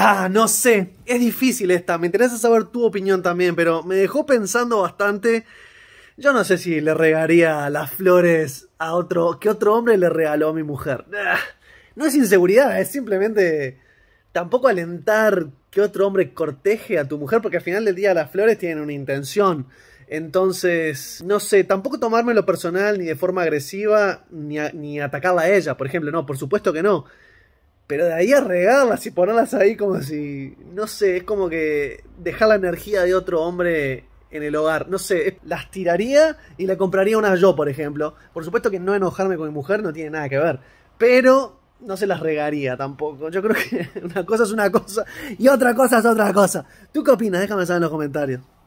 Ah, no sé, es difícil esta, me interesa saber tu opinión también, pero me dejó pensando bastante. Yo no sé si le regaría las flores a otro, que otro hombre le regaló a mi mujer. Ah, no es inseguridad, es simplemente tampoco alentar que otro hombre corteje a tu mujer, porque al final del día las flores tienen una intención. Entonces, no sé, tampoco tomármelo personal, ni de forma agresiva, ni, ni atacarla a ella, por ejemplo, no, por supuesto que no. Pero de ahí a regarlas y ponerlas ahí como si. No sé, es como que dejar la energía de otro hombre en el hogar. No sé, las tiraría y le compraría una yo, por ejemplo. Por supuesto que no enojarme con mi mujer no tiene nada que ver. Pero no se las regaría tampoco. Yo creo que una cosa es una cosa y otra cosa es otra cosa. ¿Tú qué opinas? Déjame saber en los comentarios.